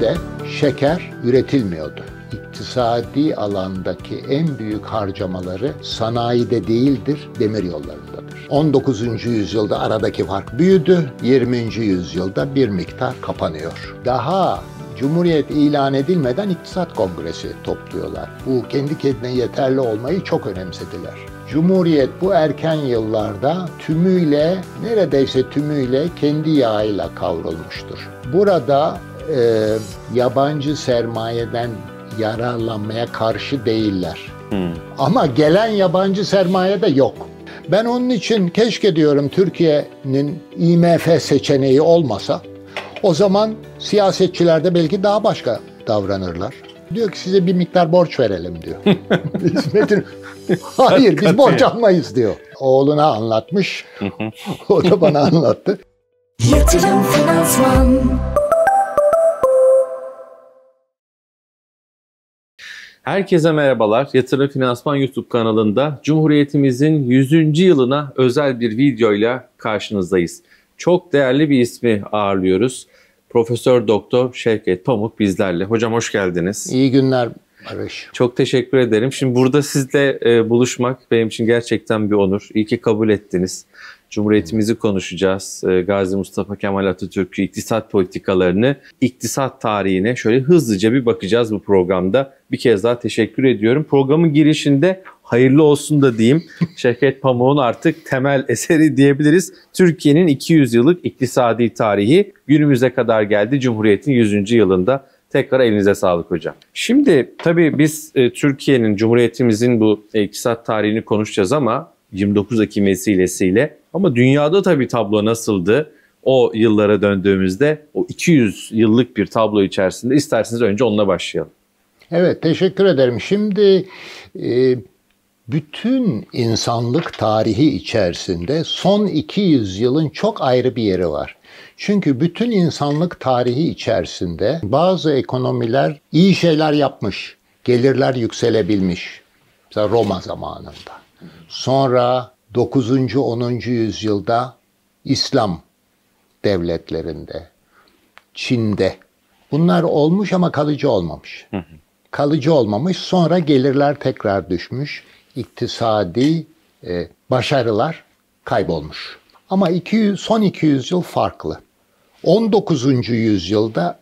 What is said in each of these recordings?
bölgede şeker üretilmiyordu. İktisadi alandaki en büyük harcamaları sanayide değildir, demir yollarındadır. 19. yüzyılda aradaki fark büyüdü, 20. yüzyılda bir miktar kapanıyor. Daha Cumhuriyet ilan edilmeden iktisat kongresi topluyorlar. Bu kendi kendine yeterli olmayı çok önemsediler. Cumhuriyet bu erken yıllarda tümüyle, neredeyse tümüyle kendi yağıyla kavrulmuştur. Burada e, yabancı sermayeden yararlanmaya karşı değiller. Hmm. Ama gelen yabancı sermaye de yok. Ben onun için keşke diyorum Türkiye'nin IMF seçeneği olmasa o zaman siyasetçiler de belki daha başka davranırlar. Diyor ki size bir miktar borç verelim diyor. Hizmetin hayır biz borç almayız diyor. Oğluna anlatmış. o da bana anlattı. Yatırım finansman. Herkese merhabalar. Yatırım Finansman YouTube kanalında Cumhuriyetimizin 100. yılına özel bir videoyla karşınızdayız. Çok değerli bir ismi ağırlıyoruz. Profesör Doktor Şevket Pamuk bizlerle. Hocam hoş geldiniz. İyi günler Barış. Çok teşekkür ederim. Şimdi burada sizle e, buluşmak benim için gerçekten bir onur. İyi ki kabul ettiniz. Cumhuriyetimizi konuşacağız. Ee, Gazi Mustafa Kemal Atatürk'ü iktisat politikalarını, iktisat tarihine şöyle hızlıca bir bakacağız bu programda. Bir kez daha teşekkür ediyorum. Programın girişinde hayırlı olsun da diyeyim. Şevket Pamuk'un artık temel eseri diyebiliriz. Türkiye'nin 200 yıllık iktisadi tarihi günümüze kadar geldi. Cumhuriyet'in 100. yılında. Tekrar elinize sağlık hocam. Şimdi tabii biz e, Türkiye'nin, Cumhuriyetimizin bu e, iktisat tarihini konuşacağız ama 29 Ekim vesilesiyle. Ama dünyada tabii tablo nasıldı? O yıllara döndüğümüzde o 200 yıllık bir tablo içerisinde isterseniz önce onunla başlayalım. Evet teşekkür ederim. Şimdi e, bütün insanlık tarihi içerisinde son 200 yılın çok ayrı bir yeri var. Çünkü bütün insanlık tarihi içerisinde bazı ekonomiler iyi şeyler yapmış, gelirler yükselebilmiş. Mesela Roma zamanında. Sonra 9. 10. yüzyılda İslam devletlerinde, Çin'de bunlar olmuş ama kalıcı olmamış. Hı hı. Kalıcı olmamış sonra gelirler tekrar düşmüş. İktisadi e, başarılar kaybolmuş. Ama 200, son 200 yıl farklı. 19. yüzyılda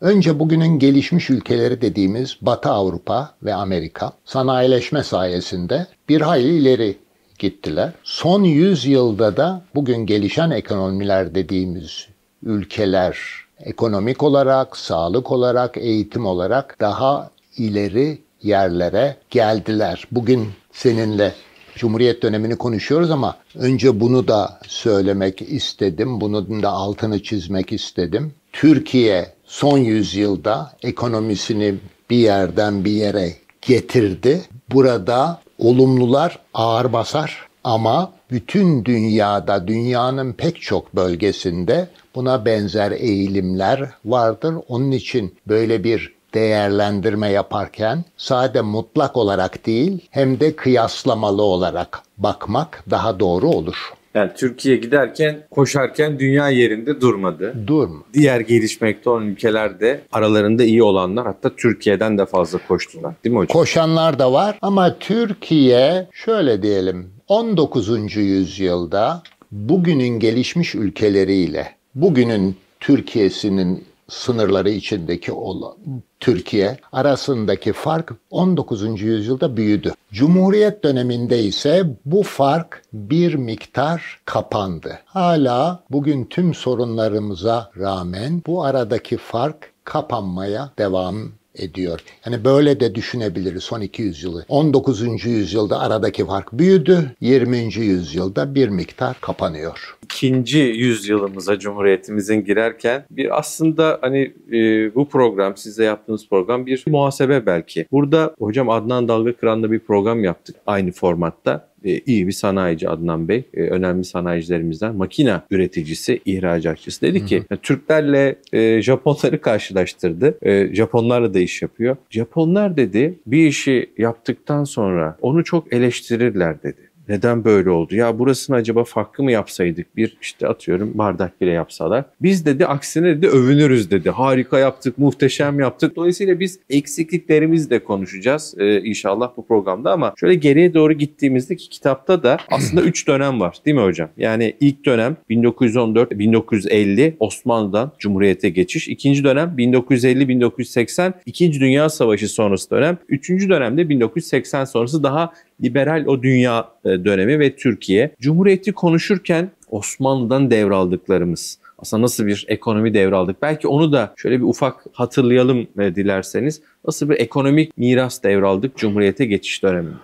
Önce bugünün gelişmiş ülkeleri dediğimiz Batı Avrupa ve Amerika sanayileşme sayesinde bir hayli ileri gittiler. Son 100 yılda da bugün gelişen ekonomiler dediğimiz ülkeler ekonomik olarak, sağlık olarak, eğitim olarak daha ileri yerlere geldiler. Bugün seninle Cumhuriyet dönemini konuşuyoruz ama önce bunu da söylemek istedim. Bunun da altını çizmek istedim. Türkiye son yüzyılda ekonomisini bir yerden bir yere getirdi. Burada olumlular ağır basar ama bütün dünyada, dünyanın pek çok bölgesinde buna benzer eğilimler vardır. Onun için böyle bir değerlendirme yaparken sade mutlak olarak değil hem de kıyaslamalı olarak bakmak daha doğru olur. Yani Türkiye giderken koşarken dünya yerinde durmadı. Durma. Diğer gelişmekte olan ülkelerde aralarında iyi olanlar hatta Türkiye'den de fazla koştular değil mi hocam? Koşanlar da var ama Türkiye şöyle diyelim 19. yüzyılda bugünün gelişmiş ülkeleriyle bugünün Türkiye'sinin sınırları içindeki olan Türkiye arasındaki fark 19. yüzyılda büyüdü. Cumhuriyet döneminde ise bu fark bir miktar kapandı. Hala bugün tüm sorunlarımıza rağmen bu aradaki fark kapanmaya devam ediyor. Yani böyle de düşünebiliriz son 200 yılı. 19. yüzyılda aradaki fark büyüdü. 20. yüzyılda bir miktar kapanıyor. İkinci yüzyılımıza Cumhuriyetimizin girerken bir aslında hani e, bu program size yaptığınız program bir muhasebe belki. Burada hocam Adnan Dalga Kıran'la bir program yaptık aynı formatta. E, iyi bir sanayici Adnan Bey. E, önemli sanayicilerimizden makina üreticisi, ihracatçısı. Dedi ki hı hı. Türklerle e, Japonları karşılaştırdı. Japonlarla da iş yapıyor. Japonlar dedi bir işi yaptıktan sonra onu çok eleştirirler dedi. Neden böyle oldu? Ya burasını acaba farklı mı yapsaydık? Bir işte atıyorum bardak bile yapsalar. Biz dedi aksine dedi övünürüz dedi. Harika yaptık, muhteşem yaptık. Dolayısıyla biz eksikliklerimizi de konuşacağız e, inşallah bu programda ama şöyle geriye doğru gittiğimizde ki kitapta da aslında 3 dönem var değil mi hocam? Yani ilk dönem 1914-1950 Osmanlı'dan Cumhuriyet'e geçiş. İkinci dönem 1950-1980 İkinci Dünya Savaşı sonrası dönem. Üçüncü dönemde 1980 sonrası daha liberal o dünya e, dönemi ve Türkiye. Cumhuriyeti konuşurken Osmanlı'dan devraldıklarımız, aslında nasıl bir ekonomi devraldık. Belki onu da şöyle bir ufak hatırlayalım e, dilerseniz. Nasıl bir ekonomik miras devraldık Cumhuriyete geçiş döneminde?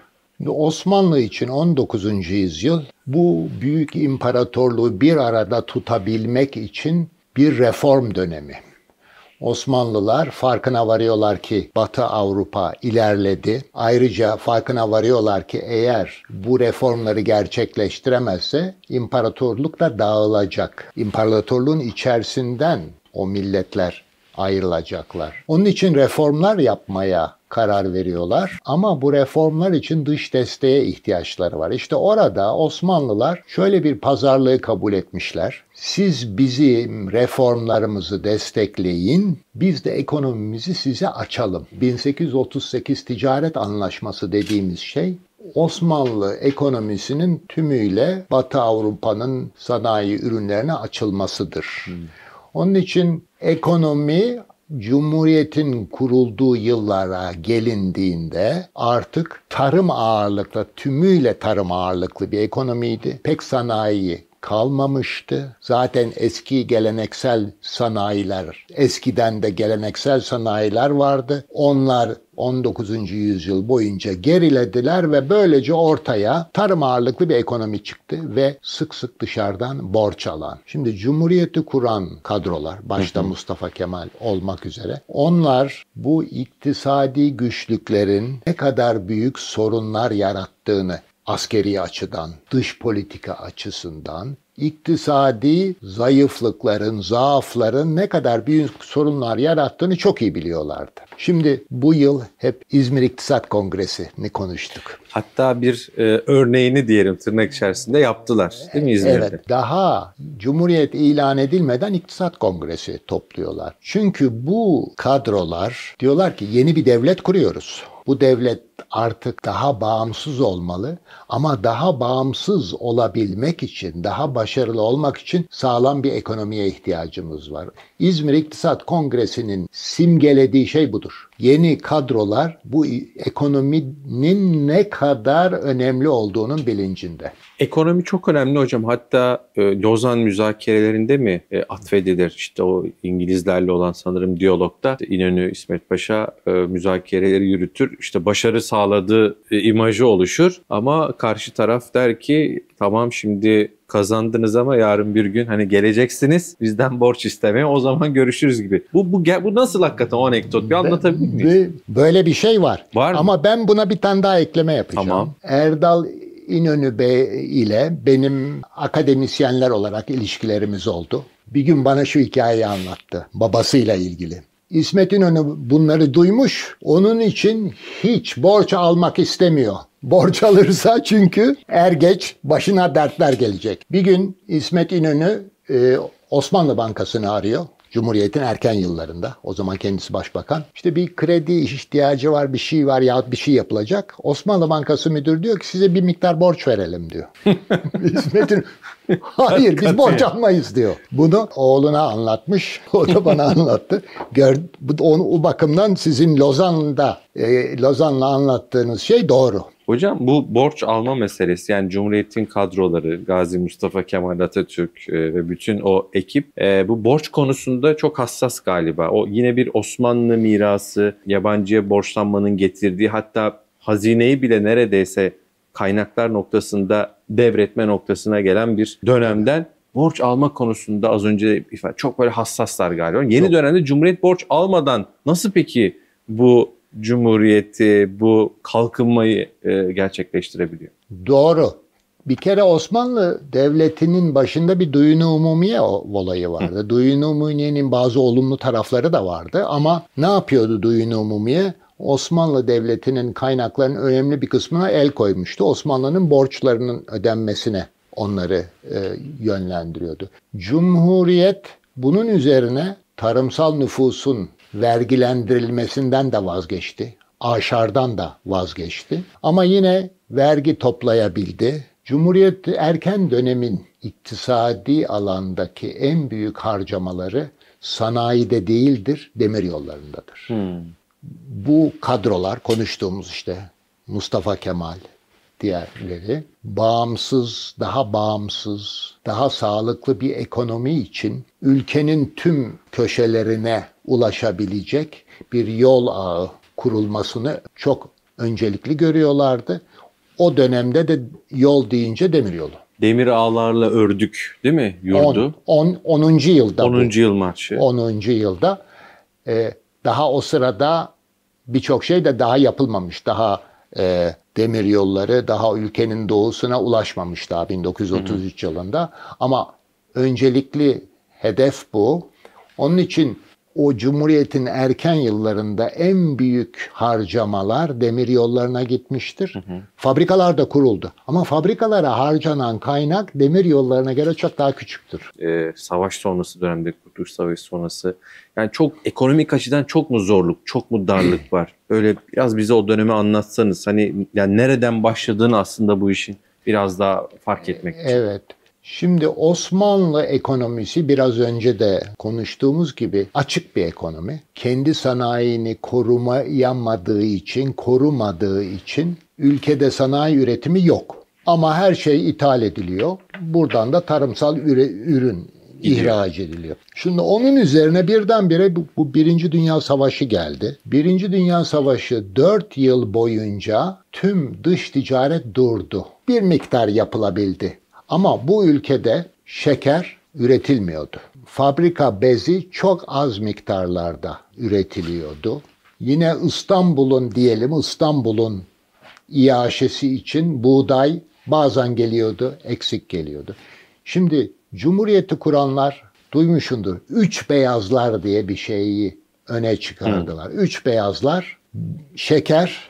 Osmanlı için 19. yüzyıl bu büyük imparatorluğu bir arada tutabilmek için bir reform dönemi. Osmanlılar farkına varıyorlar ki Batı Avrupa ilerledi. Ayrıca farkına varıyorlar ki eğer bu reformları gerçekleştiremezse imparatorluk da dağılacak. İmparatorluğun içerisinden o milletler ayrılacaklar. Onun için reformlar yapmaya karar veriyorlar. Ama bu reformlar için dış desteğe ihtiyaçları var. İşte orada Osmanlılar şöyle bir pazarlığı kabul etmişler. Siz bizim reformlarımızı destekleyin, biz de ekonomimizi size açalım. 1838 ticaret anlaşması dediğimiz şey Osmanlı ekonomisinin tümüyle Batı Avrupa'nın sanayi ürünlerine açılmasıdır. Hmm. Onun için ekonomi Cumhuriyetin kurulduğu yıllara gelindiğinde artık tarım ağırlıklı, tümüyle tarım ağırlıklı bir ekonomiydi. Pek sanayi kalmamıştı. Zaten eski geleneksel sanayiler, eskiden de geleneksel sanayiler vardı. Onlar 19. yüzyıl boyunca gerilediler ve böylece ortaya tarım ağırlıklı bir ekonomi çıktı ve sık sık dışarıdan borç alan. Şimdi Cumhuriyeti kuran kadrolar başta Mustafa Kemal olmak üzere onlar bu iktisadi güçlüklerin ne kadar büyük sorunlar yarattığını askeri açıdan, dış politika açısından iktisadi zayıflıkların, zaafların ne kadar büyük sorunlar yarattığını çok iyi biliyorlardı. Şimdi bu yıl hep İzmir İktisat Kongresi'ni konuştuk. Hatta bir e, örneğini diyelim tırnak içerisinde yaptılar değil mi İzmir'de? Evet daha Cumhuriyet ilan edilmeden İktisat Kongresi topluyorlar. Çünkü bu kadrolar diyorlar ki yeni bir devlet kuruyoruz. Bu devlet artık daha bağımsız olmalı ama daha bağımsız olabilmek için, daha başarılı olmak için sağlam bir ekonomiye ihtiyacımız var. İzmir İktisat Kongresi'nin simgelediği şey budur. Yeni kadrolar bu ekonominin ne kadar önemli olduğunun bilincinde. Ekonomi çok önemli hocam. Hatta e, Lozan müzakerelerinde mi e, atfedilir? İşte o İngilizlerle olan sanırım diyalogda İnönü İsmet Paşa e, müzakereleri yürütür. İşte başarı sağladığı e, imajı oluşur. Ama karşı taraf der ki tamam şimdi kazandınız ama yarın bir gün hani geleceksiniz bizden borç istemeye o zaman görüşürüz gibi. Bu bu bu nasıl hakikaten o anekdot bir anlatabilir miyiz? Böyle bir şey var. Var mı? Ama ben buna bir tane daha ekleme yapacağım. Tamam. Erdal İnönü Bey ile benim akademisyenler olarak ilişkilerimiz oldu. Bir gün bana şu hikayeyi anlattı babasıyla ilgili. İsmet İnönü bunları duymuş. Onun için hiç borç almak istemiyor. Borç alırsa çünkü er geç başına dertler gelecek. Bir gün İsmet İnönü e, Osmanlı Bankası'nı arıyor. Cumhuriyet'in erken yıllarında. O zaman kendisi başbakan. İşte bir kredi ihtiyacı var, bir şey var yahut bir şey yapılacak. Osmanlı Bankası müdürü diyor ki size bir miktar borç verelim diyor. Hizmetin hayır biz borç almayız diyor. Bunu oğluna anlatmış. O da bana anlattı. Gör, onu, o bakımdan sizin Lozan'da, e, Lozan'la anlattığınız şey doğru. Hocam bu borç alma meselesi yani Cumhuriyet'in kadroları, Gazi Mustafa Kemal Atatürk e, ve bütün o ekip e, bu borç konusunda çok hassas galiba. O yine bir Osmanlı mirası, yabancıya borçlanmanın getirdiği hatta hazineyi bile neredeyse kaynaklar noktasında devretme noktasına gelen bir dönemden borç alma konusunda az önce ifade çok böyle hassaslar galiba. Yeni çok. dönemde Cumhuriyet borç almadan nasıl peki bu cumhuriyeti, bu kalkınmayı e, gerçekleştirebiliyor. Doğru. Bir kere Osmanlı Devleti'nin başında bir duyunu umumiye olayı vardı. Hı. Duyunu umumiyenin bazı olumlu tarafları da vardı ama ne yapıyordu duyunu umumiye? Osmanlı Devleti'nin kaynaklarının önemli bir kısmına el koymuştu. Osmanlı'nın borçlarının ödenmesine onları e, yönlendiriyordu. Cumhuriyet bunun üzerine tarımsal nüfusun vergilendirilmesinden de vazgeçti. Aşardan da vazgeçti. Ama yine vergi toplayabildi. Cumhuriyet erken dönemin iktisadi alandaki en büyük harcamaları sanayide değildir, demir yollarındadır. Hmm. Bu kadrolar konuştuğumuz işte Mustafa Kemal, diğerleri bağımsız, daha bağımsız, daha sağlıklı bir ekonomi için ülkenin tüm köşelerine ulaşabilecek bir yol ağı kurulmasını çok öncelikli görüyorlardı. O dönemde de yol deyince yolu. Demir ağlarla ördük değil mi yurdu? 10. 10. yılda. 10. yıl maçı. 10. yılda. Ee, daha o sırada birçok şey de daha yapılmamış. Daha e, demir yolları daha ülkenin doğusuna ulaşmamış daha 1933 hı hı. yılında. Ama öncelikli hedef bu. Onun için o Cumhuriyet'in erken yıllarında en büyük harcamalar demir yollarına gitmiştir. Hı hı. Fabrikalar da kuruldu. Ama fabrikalara harcanan kaynak demir yollarına göre çok daha küçüktür. Ee, savaş sonrası dönemde, Kurtuluş Savaşı sonrası. Yani çok ekonomik açıdan çok mu zorluk, çok mu darlık var? Öyle biraz bize o dönemi anlatsanız. Hani yani nereden başladığını aslında bu işin biraz daha fark etmek için. Evet. Şimdi Osmanlı ekonomisi biraz önce de konuştuğumuz gibi açık bir ekonomi. Kendi sanayini korumayamadığı için, korumadığı için ülkede sanayi üretimi yok. Ama her şey ithal ediliyor. Buradan da tarımsal üre, ürün Gidiyor. ihraç ediliyor. Şimdi onun üzerine birdenbire bu, bu Birinci Dünya Savaşı geldi. Birinci Dünya Savaşı 4 yıl boyunca tüm dış ticaret durdu. Bir miktar yapılabildi ama bu ülkede şeker üretilmiyordu. Fabrika bezi çok az miktarlarda üretiliyordu. Yine İstanbul'un diyelim İstanbul'un iaşesi için buğday bazen geliyordu, eksik geliyordu. Şimdi Cumhuriyeti kuranlar duymuşundur. Üç beyazlar diye bir şeyi öne çıkardılar. Hı. Üç beyazlar şeker,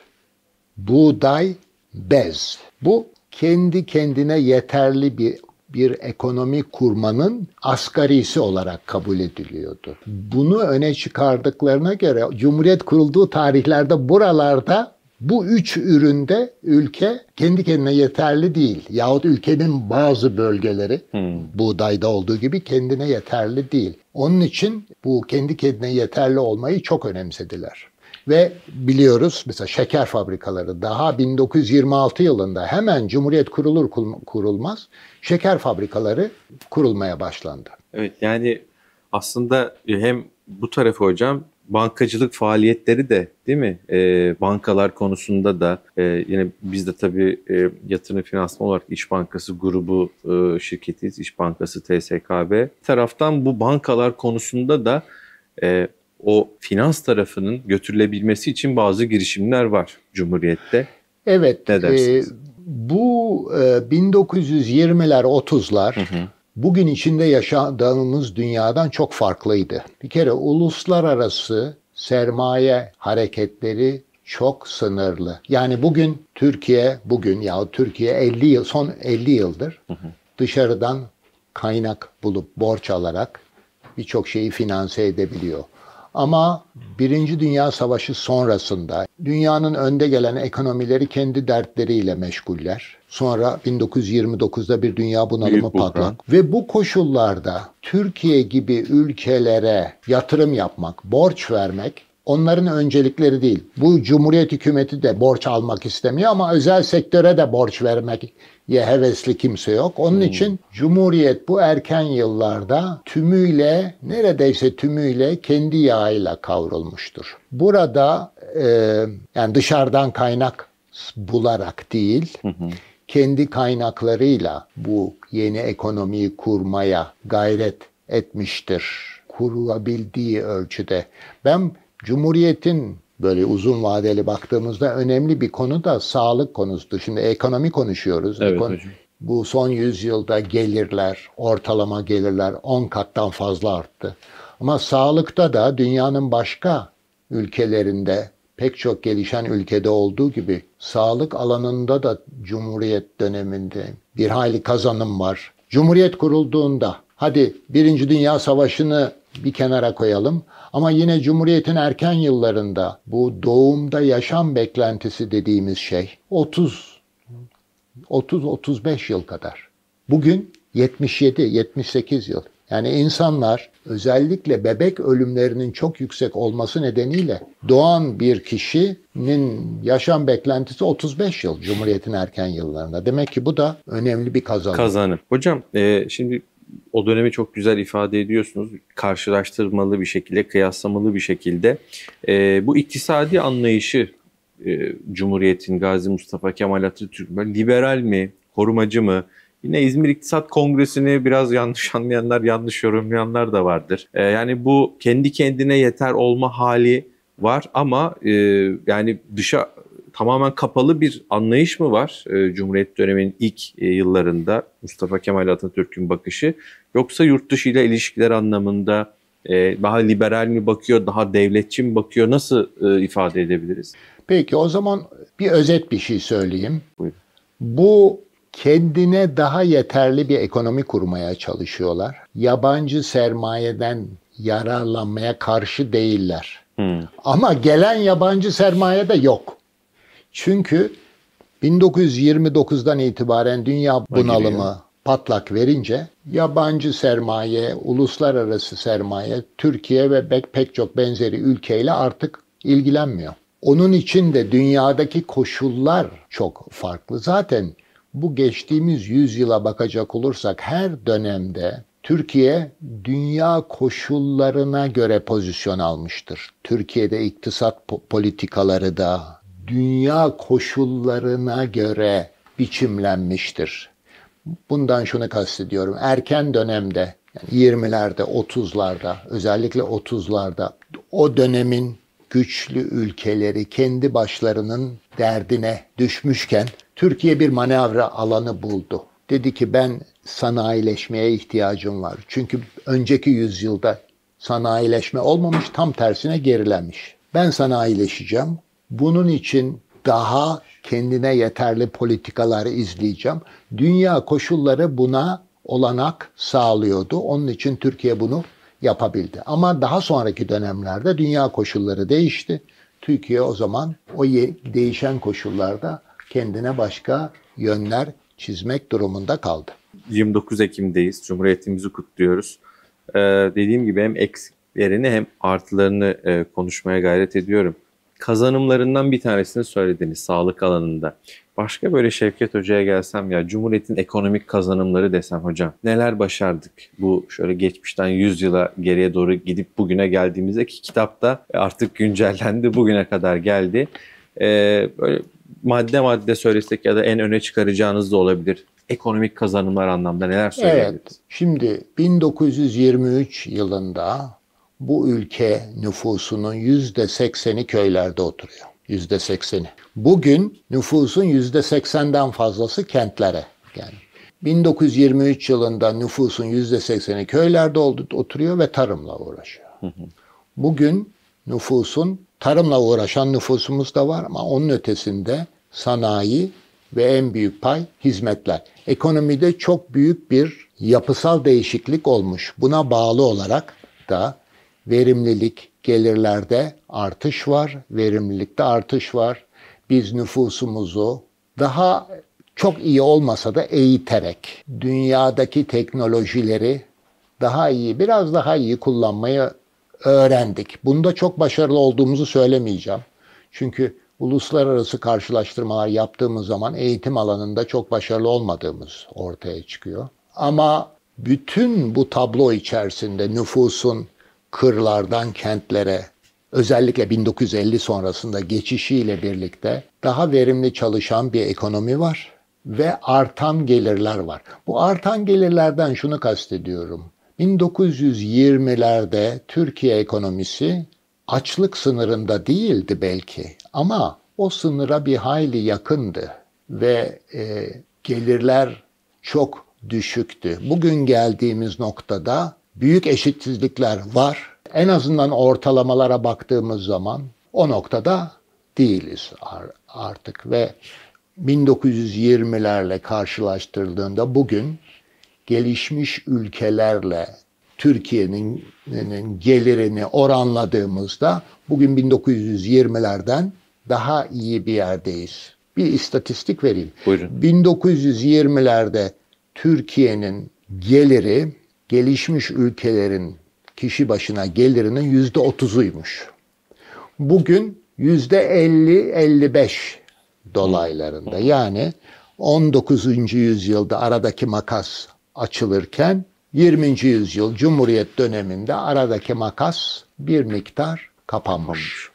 buğday, bez. Bu kendi kendine yeterli bir bir ekonomi kurmanın asgarisi olarak kabul ediliyordu. Bunu öne çıkardıklarına göre Cumhuriyet kurulduğu tarihlerde buralarda bu üç üründe ülke kendi kendine yeterli değil. Yahut ülkenin bazı bölgeleri hmm. buğdayda olduğu gibi kendine yeterli değil. Onun için bu kendi kendine yeterli olmayı çok önemsediler. Ve biliyoruz mesela şeker fabrikaları daha 1926 yılında hemen Cumhuriyet kurulur kurulmaz şeker fabrikaları kurulmaya başlandı. Evet yani aslında e, hem bu tarafı hocam bankacılık faaliyetleri de değil mi? E, bankalar konusunda da e, yine biz de tabii e, yatırım finansman olarak İş Bankası grubu e, şirketiyiz. İş Bankası TSKB. Bir taraftan bu bankalar konusunda da e, o finans tarafının götürülebilmesi için bazı girişimler var Cumhuriyet'te. Evet. Ne E, bu e, 1920'ler 30'lar bugün içinde yaşadığımız dünyadan çok farklıydı. Bir kere uluslararası sermaye hareketleri çok sınırlı. Yani bugün Türkiye bugün ya Türkiye 50 yıl son 50 yıldır hı hı. dışarıdan kaynak bulup borç alarak birçok şeyi finanse edebiliyor. Ama Birinci Dünya Savaşı sonrasında dünyanın önde gelen ekonomileri kendi dertleriyle meşguller. Sonra 1929'da bir dünya bunalımı patlak. Ve bu koşullarda Türkiye gibi ülkelere yatırım yapmak, borç vermek onların öncelikleri değil. Bu Cumhuriyet hükümeti de borç almak istemiyor ama özel sektöre de borç vermek ye hevesli kimse yok. Onun hmm. için Cumhuriyet bu erken yıllarda tümüyle neredeyse tümüyle kendi yağıyla kavrulmuştur. Burada e, yani dışarıdan kaynak bularak değil, kendi kaynaklarıyla bu yeni ekonomiyi kurmaya gayret etmiştir. Kurulabildiği ölçüde. Ben Cumhuriyetin böyle uzun vadeli baktığımızda önemli bir konu da sağlık konusu. Şimdi ekonomi konuşuyoruz. Evet, konu, hocam. Bu son yüzyılda gelirler, ortalama gelirler 10 kattan fazla arttı. Ama sağlıkta da dünyanın başka ülkelerinde pek çok gelişen ülkede olduğu gibi sağlık alanında da Cumhuriyet döneminde bir hayli kazanım var. Cumhuriyet kurulduğunda hadi Birinci Dünya Savaşı'nı bir kenara koyalım. Ama yine Cumhuriyet'in erken yıllarında bu doğumda yaşam beklentisi dediğimiz şey 30 30-35 yıl kadar. Bugün 77-78 yıl. Yani insanlar özellikle bebek ölümlerinin çok yüksek olması nedeniyle doğan bir kişinin yaşam beklentisi 35 yıl Cumhuriyet'in erken yıllarında. Demek ki bu da önemli bir kazanım. Kazanım. Hocam e, şimdi o dönemi çok güzel ifade ediyorsunuz. Karşılaştırmalı bir şekilde, kıyaslamalı bir şekilde. E, bu iktisadi anlayışı e, Cumhuriyet'in Gazi Mustafa Kemal Atatürk liberal mi, korumacı mı? Yine İzmir İktisat Kongresi'ni biraz yanlış anlayanlar, yanlış yorumlayanlar da vardır. E, yani bu kendi kendine yeter olma hali var ama e, yani dışa tamamen kapalı bir anlayış mı var e, Cumhuriyet döneminin ilk e, yıllarında Mustafa Kemal Atatürk'ün bakışı yoksa yurt dışı ile ilişkiler anlamında e, daha liberal mi bakıyor, daha devletçi mi bakıyor nasıl e, ifade edebiliriz? Peki o zaman bir özet bir şey söyleyeyim. Buyurun. Bu kendine daha yeterli bir ekonomi kurmaya çalışıyorlar. Yabancı sermayeden yararlanmaya karşı değiller. Hmm. Ama gelen yabancı sermaye de yok. Çünkü 1929'dan itibaren dünya bunalımı patlak verince yabancı sermaye, uluslararası sermaye Türkiye ve pek çok benzeri ülkeyle artık ilgilenmiyor. Onun için de dünyadaki koşullar çok farklı. Zaten bu geçtiğimiz yüzyıla bakacak olursak her dönemde Türkiye dünya koşullarına göre pozisyon almıştır. Türkiye'de iktisat politikaları da, dünya koşullarına göre biçimlenmiştir. Bundan şunu kastediyorum. Erken dönemde yani 20'lerde, 30'larda, özellikle 30'larda o dönemin güçlü ülkeleri kendi başlarının derdine düşmüşken Türkiye bir manevra alanı buldu. Dedi ki ben sanayileşmeye ihtiyacım var. Çünkü önceki yüzyılda sanayileşme olmamış, tam tersine gerilemiş. Ben sanayileşeceğim. Bunun için daha kendine yeterli politikalar izleyeceğim. Dünya koşulları buna olanak sağlıyordu. Onun için Türkiye bunu yapabildi. Ama daha sonraki dönemlerde dünya koşulları değişti. Türkiye o zaman o değişen koşullarda kendine başka yönler çizmek durumunda kaldı. 29 Ekim'deyiz. Cumhuriyetimizi kutluyoruz. Ee, dediğim gibi hem eksiklerini hem artılarını e, konuşmaya gayret ediyorum kazanımlarından bir tanesini söylediniz sağlık alanında. Başka böyle Şevket Hoca'ya gelsem ya Cumhuriyet'in ekonomik kazanımları desem hocam neler başardık bu şöyle geçmişten 100 yıla geriye doğru gidip bugüne geldiğimizde ki kitapta artık güncellendi bugüne kadar geldi. Ee, böyle madde madde söylesek ya da en öne çıkaracağınız da olabilir. Ekonomik kazanımlar anlamda neler söyleyebiliriz? Evet. Şimdi 1923 yılında bu ülke nüfusunun yüzde sekseni köylerde oturuyor. Yüzde sekseni. Bugün nüfusun yüzde seksenden fazlası kentlere yani. 1923 yılında nüfusun yüzde sekseni köylerde oturuyor ve tarımla uğraşıyor. Bugün nüfusun tarımla uğraşan nüfusumuz da var ama onun ötesinde sanayi ve en büyük pay hizmetler. Ekonomide çok büyük bir yapısal değişiklik olmuş. Buna bağlı olarak da Verimlilik, gelirlerde artış var, verimlilikte artış var. Biz nüfusumuzu daha çok iyi olmasa da eğiterek dünyadaki teknolojileri daha iyi, biraz daha iyi kullanmayı öğrendik. Bunda çok başarılı olduğumuzu söylemeyeceğim. Çünkü uluslararası karşılaştırmalar yaptığımız zaman eğitim alanında çok başarılı olmadığımız ortaya çıkıyor. Ama bütün bu tablo içerisinde nüfusun kırlardan kentlere özellikle 1950 sonrasında geçişiyle birlikte daha verimli çalışan bir ekonomi var ve artan gelirler var. Bu artan gelirlerden şunu kastediyorum. 1920'lerde Türkiye ekonomisi açlık sınırında değildi belki ama o sınıra bir hayli yakındı ve e, gelirler çok düşüktü. Bugün geldiğimiz noktada büyük eşitsizlikler var. En azından ortalamalara baktığımız zaman o noktada değiliz artık ve 1920'lerle karşılaştırıldığında bugün gelişmiş ülkelerle Türkiye'nin gelirini oranladığımızda bugün 1920'lerden daha iyi bir yerdeyiz. Bir istatistik vereyim. Buyurun. 1920'lerde Türkiye'nin geliri gelişmiş ülkelerin kişi başına gelirinin yüzde otuzuymuş. Bugün yüzde elli, elli beş dolaylarında. Yani 19. yüzyılda aradaki makas açılırken 20. yüzyıl Cumhuriyet döneminde aradaki makas bir miktar kapanmış.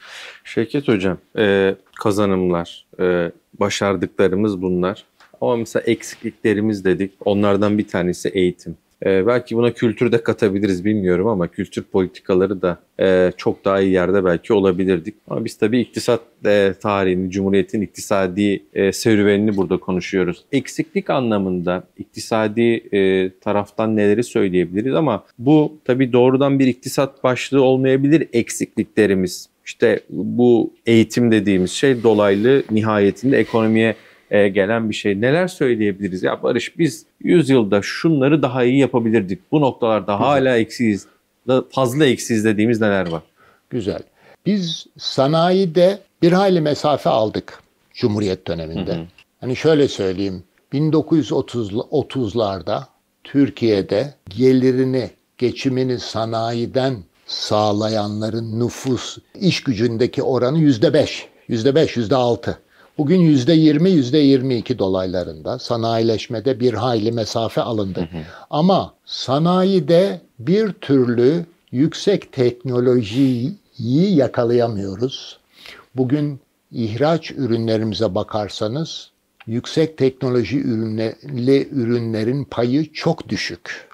Şevket Hocam, e, kazanımlar, e, başardıklarımız bunlar. Ama mesela eksikliklerimiz dedik. Onlardan bir tanesi eğitim. E, belki buna kültür de katabiliriz bilmiyorum ama kültür politikaları da e, çok daha iyi yerde belki olabilirdik. Ama biz tabii iktisat e, tarihini, Cumhuriyet'in iktisadi e, serüvenini burada konuşuyoruz. Eksiklik anlamında iktisadi e, taraftan neleri söyleyebiliriz ama bu tabii doğrudan bir iktisat başlığı olmayabilir eksikliklerimiz. İşte bu eğitim dediğimiz şey dolaylı nihayetinde ekonomiye e, gelen bir şey. Neler söyleyebiliriz? Ya Barış biz 100 yılda şunları daha iyi yapabilirdik. Bu noktalarda Güzel. hala eksiyiz. Fazla eksiyiz dediğimiz neler var? Güzel. Biz sanayide bir hayli mesafe aldık Cumhuriyet döneminde. Hı hı. Hani şöyle söyleyeyim. 1930'larda Türkiye'de gelirini, geçimini sanayiden sağlayanların nüfus iş gücündeki oranı yüzde beş, yüzde beş, yüzde altı. Bugün yüzde yirmi, yüzde yirmi iki dolaylarında sanayileşmede bir hayli mesafe alındı. Hı hı. Ama sanayide bir türlü yüksek teknolojiyi yakalayamıyoruz. Bugün ihraç ürünlerimize bakarsanız yüksek teknoloji ürünleri ürünlerin payı çok düşük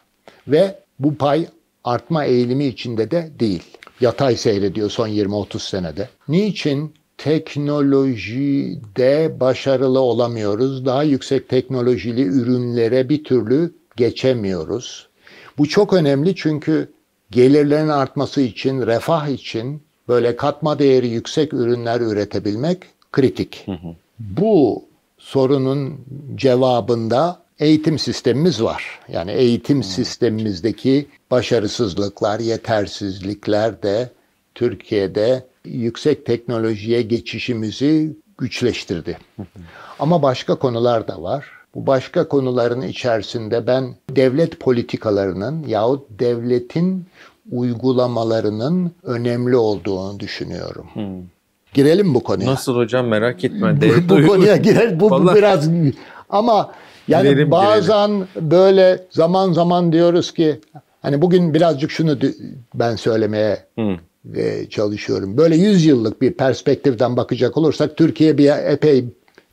ve bu pay artma eğilimi içinde de değil. Yatay seyrediyor son 20-30 senede. Niçin teknolojide başarılı olamıyoruz. Daha yüksek teknolojili ürünlere bir türlü geçemiyoruz. Bu çok önemli çünkü gelirlerin artması için, refah için böyle katma değeri yüksek ürünler üretebilmek kritik. Hı hı. Bu sorunun cevabında eğitim sistemimiz var. Yani eğitim hmm. sistemimizdeki başarısızlıklar, yetersizlikler de Türkiye'de yüksek teknolojiye geçişimizi güçleştirdi. Ama başka konular da var. Bu başka konuların içerisinde ben devlet politikalarının yahut devletin uygulamalarının önemli olduğunu düşünüyorum. Hmm. Girelim bu konuya. Nasıl hocam merak etme. bu, bu konuya girer. Bu Vallahi... biraz ama yani girelim, bazen girelim. böyle zaman zaman diyoruz ki hani bugün birazcık şunu ben söylemeye hmm çalışıyorum. Böyle 100 yıllık bir perspektiften bakacak olursak Türkiye bir epey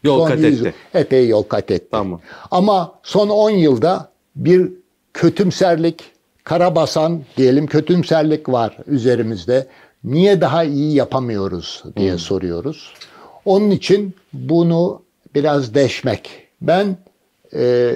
yol kat etti. epey yol kat etti. Tamam. Ama son 10 yılda bir kötümserlik, karabasan diyelim kötümserlik var üzerimizde. Niye daha iyi yapamıyoruz diye hmm. soruyoruz. Onun için bunu biraz deşmek. Ben e,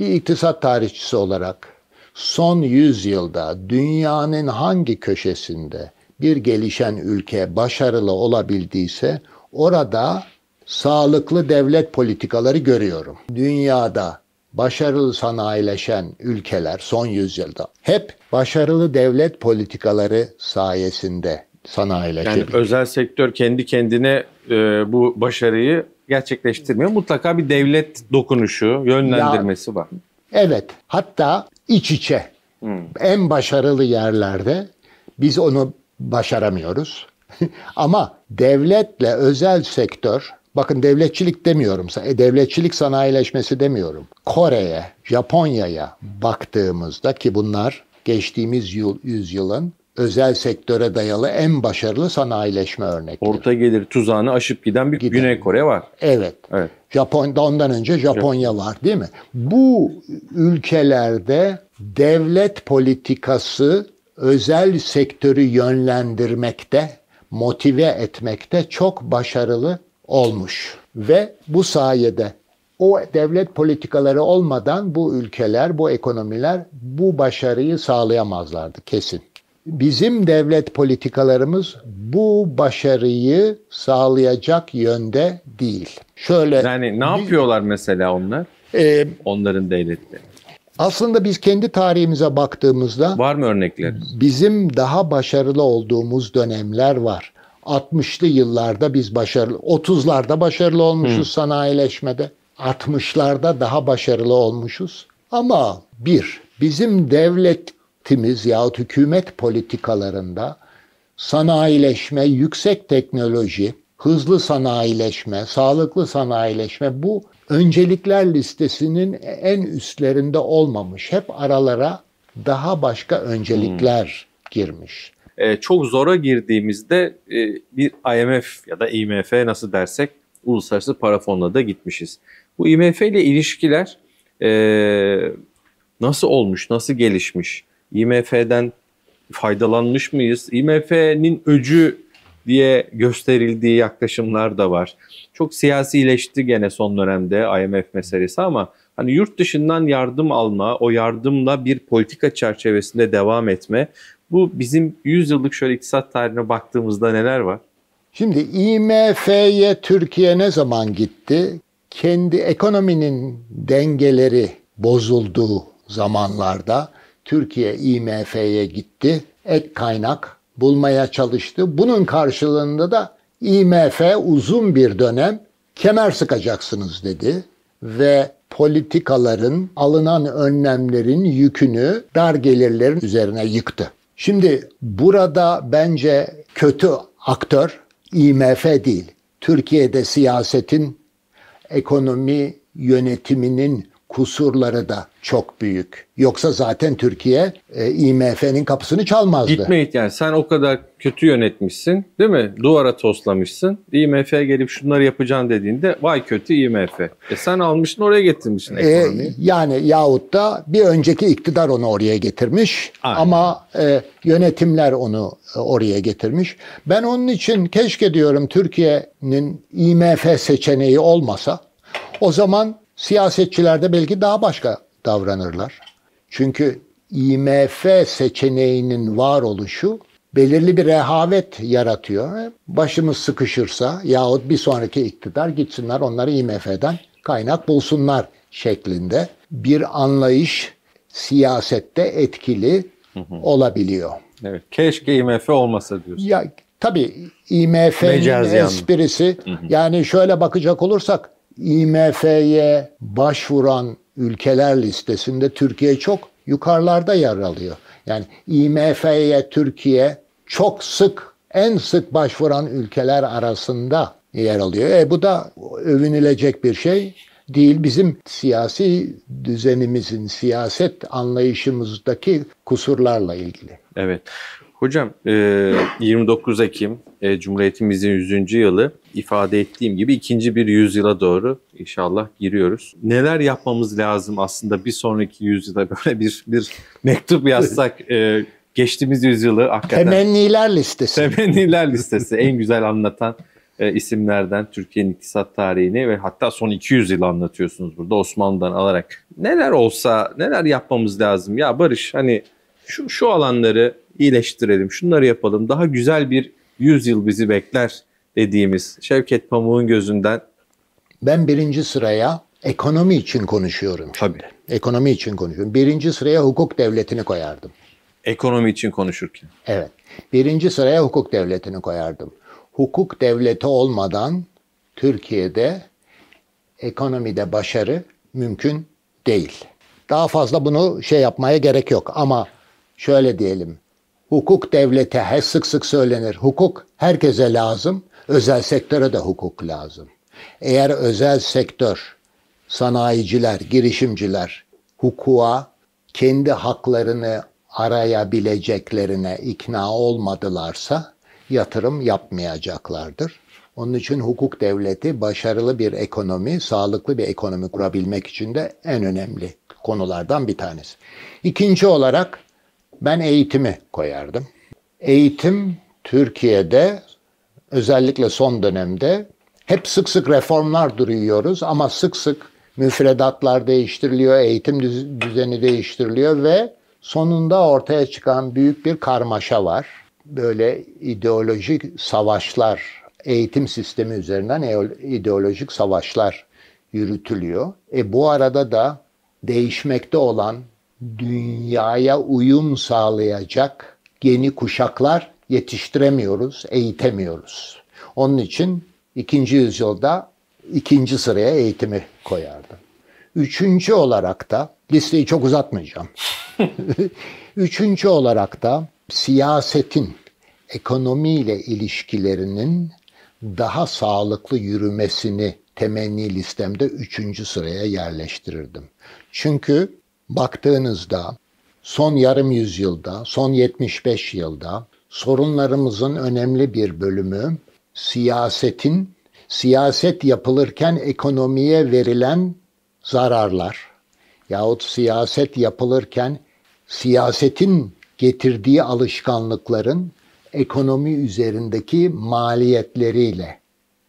bir iktisat tarihçisi olarak son yüzyılda dünyanın hangi köşesinde bir gelişen ülke başarılı olabildiyse orada sağlıklı devlet politikaları görüyorum. Dünyada başarılı sanayileşen ülkeler son yüzyılda hep başarılı devlet politikaları sayesinde sanayileşebildi. Yani özel sektör kendi kendine e, bu başarıyı gerçekleştirmiyor. Mutlaka bir devlet dokunuşu, yönlendirmesi ya, var. Evet. Hatta iç içe. Hmm. En başarılı yerlerde biz onu başaramıyoruz. Ama devletle özel sektör Bakın devletçilik demiyorum. E, devletçilik sanayileşmesi demiyorum. Kore'ye, Japonya'ya baktığımızda ki bunlar geçtiğimiz yıl, yüzyılın özel sektöre dayalı en başarılı sanayileşme örnekleri. Orta gelir tuzağını aşıp giden bir giden. Güney Kore var. Evet. evet. Japonya'da ondan önce Japonya var değil mi? Bu ülkelerde devlet politikası özel sektörü yönlendirmekte, motive etmekte çok başarılı olmuş. Ve bu sayede o devlet politikaları olmadan bu ülkeler, bu ekonomiler bu başarıyı sağlayamazlardı kesin. Bizim devlet politikalarımız bu başarıyı sağlayacak yönde değil. Şöyle Yani ne biz, yapıyorlar mesela onlar? E, Onların devletleri. Aslında biz kendi tarihimize baktığımızda var mı örnekler? Bizim daha başarılı olduğumuz dönemler var. 60'lı yıllarda biz başarılı, 30'larda başarılı olmuşuz Hı. sanayileşmede. 60'larda daha başarılı olmuşuz. Ama bir, bizim devletimiz yahut hükümet politikalarında sanayileşme, yüksek teknoloji, hızlı sanayileşme, sağlıklı sanayileşme bu öncelikler listesinin en üstlerinde olmamış. Hep aralara daha başka öncelikler hmm. girmiş. Ee, çok zora girdiğimizde e, bir IMF ya da IMF nasıl dersek uluslararası para fonuna da gitmişiz. Bu IMF ile ilişkiler e, nasıl olmuş, nasıl gelişmiş? IMF'den faydalanmış mıyız? IMF'nin öcü diye gösterildiği yaklaşımlar da var. Çok siyasileşti gene son dönemde IMF meselesi ama hani yurt dışından yardım alma, o yardımla bir politika çerçevesinde devam etme. Bu bizim 100 yıllık şöyle iktisat tarihine baktığımızda neler var? Şimdi IMF'ye Türkiye ne zaman gitti? Kendi ekonominin dengeleri bozulduğu zamanlarda Türkiye IMF'ye gitti. Ek kaynak bulmaya çalıştı. Bunun karşılığında da IMF uzun bir dönem kemer sıkacaksınız dedi ve politikaların, alınan önlemlerin yükünü dar gelirlerin üzerine yıktı. Şimdi burada bence kötü aktör IMF değil. Türkiye'de siyasetin ekonomi yönetiminin kusurları da çok büyük. Yoksa zaten Türkiye e, IMF'nin kapısını çalmazdı. Gitme yani sen o kadar kötü yönetmişsin değil mi? Duvara toslamışsın. IMF gelip şunları yapacaksın dediğinde vay kötü IMF. E sen almışsın oraya getirmişsin e, ekonomiyi. E, yani yahut da bir önceki iktidar onu oraya getirmiş Aynen. ama e, yönetimler onu e, oraya getirmiş. Ben onun için keşke diyorum Türkiye'nin IMF seçeneği olmasa o zaman Siyasetçiler de belki daha başka davranırlar. Çünkü IMF seçeneğinin var oluşu belirli bir rehavet yaratıyor. Başımız sıkışırsa yahut bir sonraki iktidar gitsinler onları IMF'den kaynak bulsunlar şeklinde bir anlayış siyasette etkili olabiliyor. Evet, keşke IMF olmasa diyorsun. Ya tabii IMF'nin esprisi yani şöyle bakacak olursak IMF'ye başvuran ülkeler listesinde Türkiye çok yukarılarda yer alıyor. Yani IMF'ye Türkiye çok sık, en sık başvuran ülkeler arasında yer alıyor. E bu da övünülecek bir şey değil. Bizim siyasi düzenimizin, siyaset anlayışımızdaki kusurlarla ilgili. Evet. Hocam 29 e, Ekim e, Cumhuriyetimizin 100. yılı ifade ettiğim gibi ikinci bir yüzyıla doğru inşallah giriyoruz. Neler yapmamız lazım aslında bir sonraki yüzyıla böyle bir bir mektup yazsak e, geçtiğimiz yüzyılı hakikaten. Temenniler listesi. Temenniler listesi en güzel anlatan e, isimlerden Türkiye'nin iktisat tarihini ve hatta son 200 yıl anlatıyorsunuz burada Osmanlı'dan alarak. Neler olsa neler yapmamız lazım ya Barış hani şu, şu alanları iyileştirelim, şunları yapalım, daha güzel bir yüzyıl bizi bekler dediğimiz Şevket Pamuk'un gözünden? Ben birinci sıraya ekonomi için konuşuyorum. Şimdi. Tabii. Ekonomi için konuşuyorum. Birinci sıraya hukuk devletini koyardım. Ekonomi için konuşurken. Evet. Birinci sıraya hukuk devletini koyardım. Hukuk devleti olmadan Türkiye'de ekonomide başarı mümkün değil. Daha fazla bunu şey yapmaya gerek yok ama şöyle diyelim. Hukuk devlete her sık sık söylenir. Hukuk herkese lazım. Özel sektöre de hukuk lazım. Eğer özel sektör, sanayiciler, girişimciler hukuka kendi haklarını arayabileceklerine ikna olmadılarsa yatırım yapmayacaklardır. Onun için hukuk devleti başarılı bir ekonomi, sağlıklı bir ekonomi kurabilmek için de en önemli konulardan bir tanesi. İkinci olarak ben eğitimi koyardım. Eğitim Türkiye'de özellikle son dönemde hep sık sık reformlar duruyoruz, ama sık sık müfredatlar değiştiriliyor, eğitim düzeni değiştiriliyor ve sonunda ortaya çıkan büyük bir karmaşa var. Böyle ideolojik savaşlar, eğitim sistemi üzerinden ideolojik savaşlar yürütülüyor. E bu arada da değişmekte olan dünyaya uyum sağlayacak yeni kuşaklar yetiştiremiyoruz, eğitemiyoruz. Onun için ikinci yüzyılda ikinci sıraya eğitimi koyardım. Üçüncü olarak da listeyi çok uzatmayacağım. Üçüncü olarak da siyasetin ekonomiyle ilişkilerinin daha sağlıklı yürümesini temenni listemde üçüncü sıraya yerleştirirdim. Çünkü baktığınızda son yarım yüzyılda, son 75 yılda sorunlarımızın önemli bir bölümü siyasetin siyaset yapılırken ekonomiye verilen zararlar yahut siyaset yapılırken siyasetin getirdiği alışkanlıkların ekonomi üzerindeki maliyetleriyle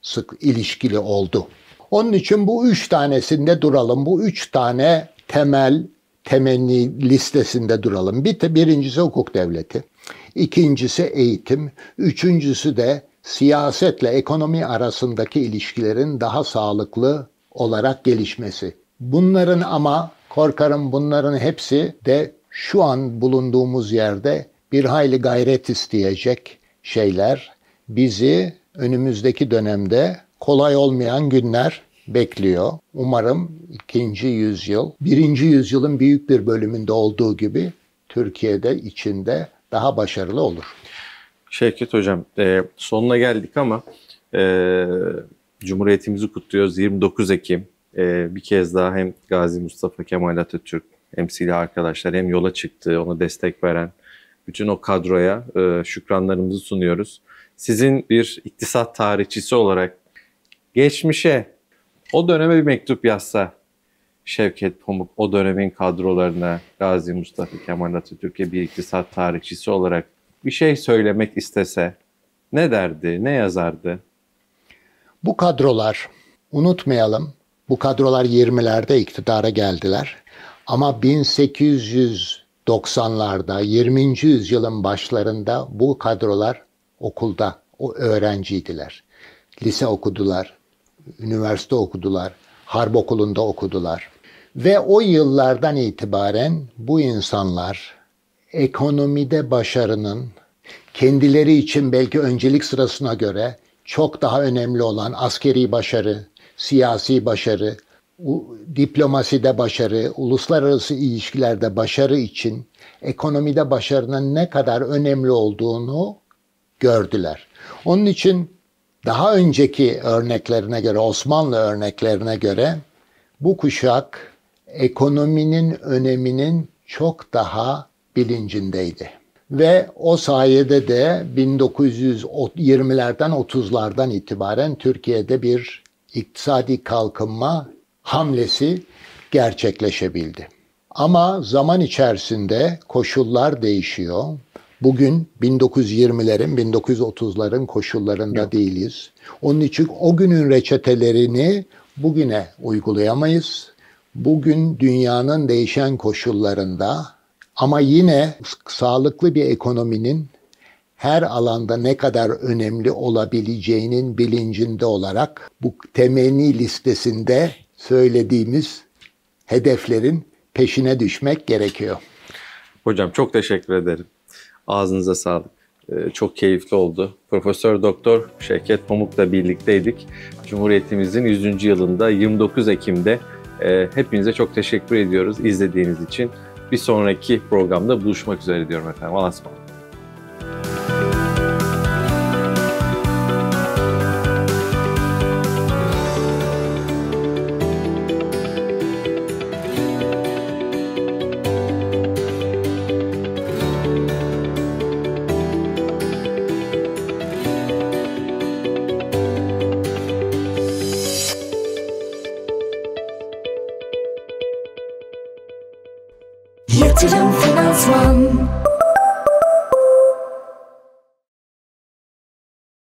sık ilişkili oldu. Onun için bu üç tanesinde duralım. Bu üç tane temel temenni listesinde duralım. Bir, birincisi hukuk devleti, ikincisi eğitim, üçüncüsü de siyasetle ekonomi arasındaki ilişkilerin daha sağlıklı olarak gelişmesi. Bunların ama korkarım bunların hepsi de şu an bulunduğumuz yerde bir hayli gayret isteyecek şeyler bizi önümüzdeki dönemde kolay olmayan günler bekliyor. Umarım ikinci yüzyıl, birinci yüzyılın büyük bir bölümünde olduğu gibi Türkiye'de içinde daha başarılı olur. Şevket Hocam, e, sonuna geldik ama e, Cumhuriyetimizi kutluyoruz. 29 Ekim e, bir kez daha hem Gazi Mustafa Kemal Atatürk hem arkadaşlar hem yola çıktı, ona destek veren bütün o kadroya e, şükranlarımızı sunuyoruz. Sizin bir iktisat tarihçisi olarak geçmişe o döneme bir mektup yazsa Şevket Pamuk o dönemin kadrolarına Gazi Mustafa Kemal Atatürk'e bir iktisat tarihçisi olarak bir şey söylemek istese ne derdi, ne yazardı? Bu kadrolar unutmayalım bu kadrolar 20'lerde iktidara geldiler ama 1890'larda 20. yüzyılın başlarında bu kadrolar okulda o öğrenciydiler. Lise okudular, üniversite okudular, harp okulunda okudular. Ve o yıllardan itibaren bu insanlar ekonomide başarının kendileri için belki öncelik sırasına göre çok daha önemli olan askeri başarı, siyasi başarı, diplomaside başarı, uluslararası ilişkilerde başarı için ekonomide başarının ne kadar önemli olduğunu gördüler. Onun için daha önceki örneklerine göre, Osmanlı örneklerine göre bu kuşak ekonominin öneminin çok daha bilincindeydi. Ve o sayede de 1920'lerden 30'lardan itibaren Türkiye'de bir iktisadi kalkınma hamlesi gerçekleşebildi. Ama zaman içerisinde koşullar değişiyor, Bugün 1920'lerin, 1930'ların koşullarında Yok. değiliz. Onun için o günün reçetelerini bugüne uygulayamayız. Bugün dünyanın değişen koşullarında ama yine sağlıklı bir ekonominin her alanda ne kadar önemli olabileceğinin bilincinde olarak bu temenni listesinde söylediğimiz hedeflerin peşine düşmek gerekiyor. Hocam çok teşekkür ederim. Ağzınıza sağlık. Ee, çok keyifli oldu. Profesör Doktor Şevket Pamuk'la birlikteydik. Cumhuriyetimizin 100. yılında 29 Ekim'de e, hepinize çok teşekkür ediyoruz izlediğiniz için. Bir sonraki programda buluşmak üzere diyorum efendim. Allah'a ısmarladık.